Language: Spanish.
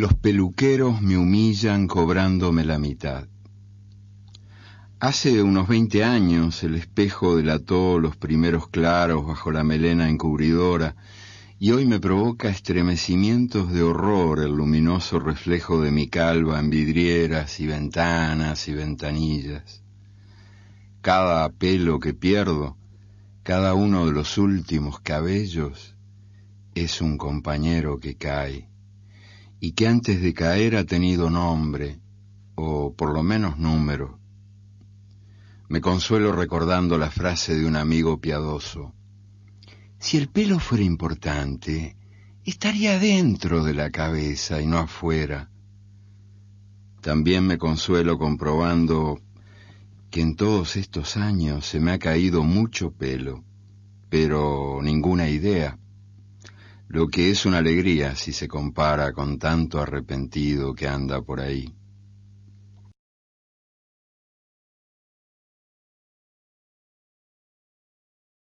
Los peluqueros me humillan cobrándome la mitad. Hace unos veinte años el espejo delató los primeros claros bajo la melena encubridora y hoy me provoca estremecimientos de horror el luminoso reflejo de mi calva en vidrieras y ventanas y ventanillas. Cada pelo que pierdo, cada uno de los últimos cabellos, es un compañero que cae y que antes de caer ha tenido nombre, o por lo menos número. Me consuelo recordando la frase de un amigo piadoso. Si el pelo fuera importante, estaría dentro de la cabeza y no afuera. También me consuelo comprobando que en todos estos años se me ha caído mucho pelo, pero ninguna idea lo que es una alegría si se compara con tanto arrepentido que anda por ahí.